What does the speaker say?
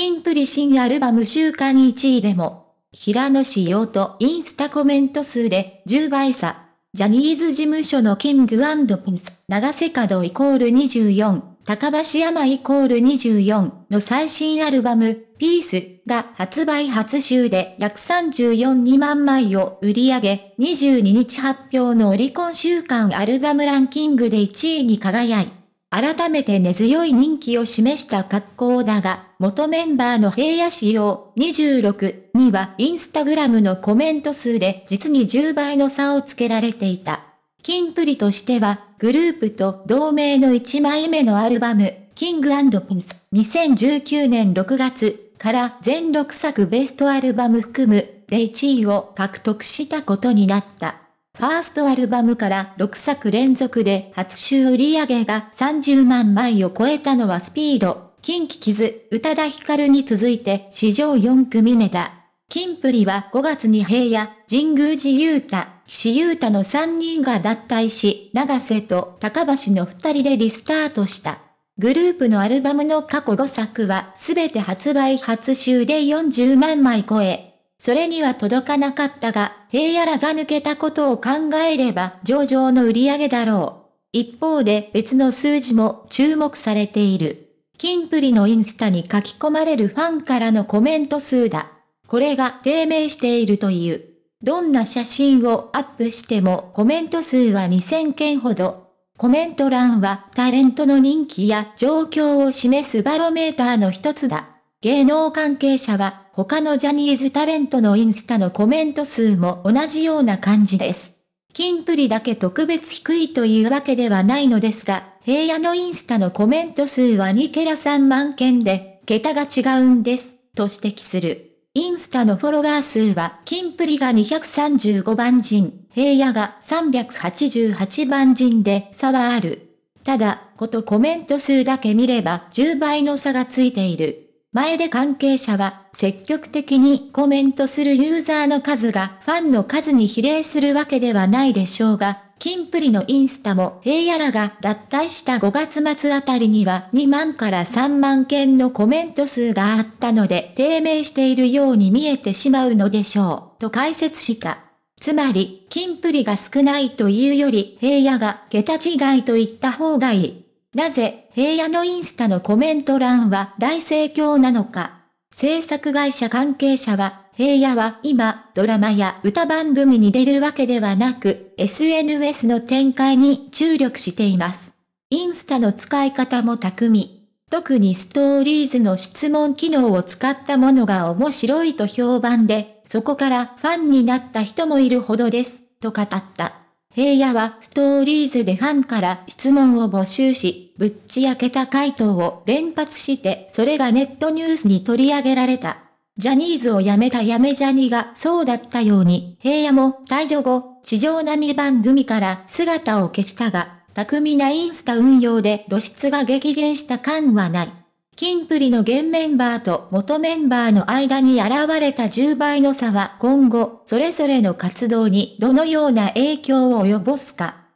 キンプリ新アルバム週間1位でも、平野紫耀とインスタコメント数で10倍差。ジャニーズ事務所のキングピンス、長瀬角イコール24、高橋山イコール24の最新アルバム、ピースが発売初週で約342万枚を売り上げ、22日発表のオリコン週間アルバムランキングで1位に輝い、改めて根強い人気を示した格好だが、元メンバーの平野仕様26にはインスタグラムのコメント数で実に10倍の差をつけられていた。キンプリとしては、グループと同名の1枚目のアルバム、キングピンス2019年6月から全6作ベストアルバム含むで1位を獲得したことになった。ファーストアルバムから6作連続で初週売上が30万枚を超えたのはスピード、キンキキズ、宇多田ヒカルに続いて史上4組目だ。キンプリは5月に平野、神宮寺雄太、岸優太の3人が脱退し、長瀬と高橋の2人でリスタートした。グループのアルバムの過去5作はすべて発売初週で40万枚超え、それには届かなかったが、平野らが抜けたことを考えれば上場の売り上げだろう。一方で別の数字も注目されている。金プリのインスタに書き込まれるファンからのコメント数だ。これが低迷しているという。どんな写真をアップしてもコメント数は2000件ほど。コメント欄はタレントの人気や状況を示すバロメーターの一つだ。芸能関係者は他のジャニーズタレントのインスタのコメント数も同じような感じです。キンプリだけ特別低いというわけではないのですが、平野のインスタのコメント数は2ケラ3万件で、桁が違うんです、と指摘する。インスタのフォロワー数は、キンプリが235番人、平野が388番人で差はある。ただ、ことコメント数だけ見れば10倍の差がついている。前で関係者は、積極的にコメントするユーザーの数がファンの数に比例するわけではないでしょうが、金プリのインスタも平野らが脱退した5月末あたりには2万から3万件のコメント数があったので低迷しているように見えてしまうのでしょう、と解説した。つまり、金プリが少ないというより平野が桁違いと言った方がいい。なぜ、平野のインスタのコメント欄は大盛況なのか。制作会社関係者は、平野は今、ドラマや歌番組に出るわけではなく、SNS の展開に注力しています。インスタの使い方も巧み。特にストーリーズの質問機能を使ったものが面白いと評判で、そこからファンになった人もいるほどです、と語った。平野はストーリーズでファンから質問を募集し、ぶっち明けた回答を連発して、それがネットニュースに取り上げられた。ジャニーズを辞めた辞めジャニがそうだったように、平野も退場後、地上波番組から姿を消したが、巧みなインスタ運用で露出が激減した感はない。キンプリの現メンバーと元メンバーの間に現れた10倍の差は今後、それぞれの活動にどのような影響を及ぼすか。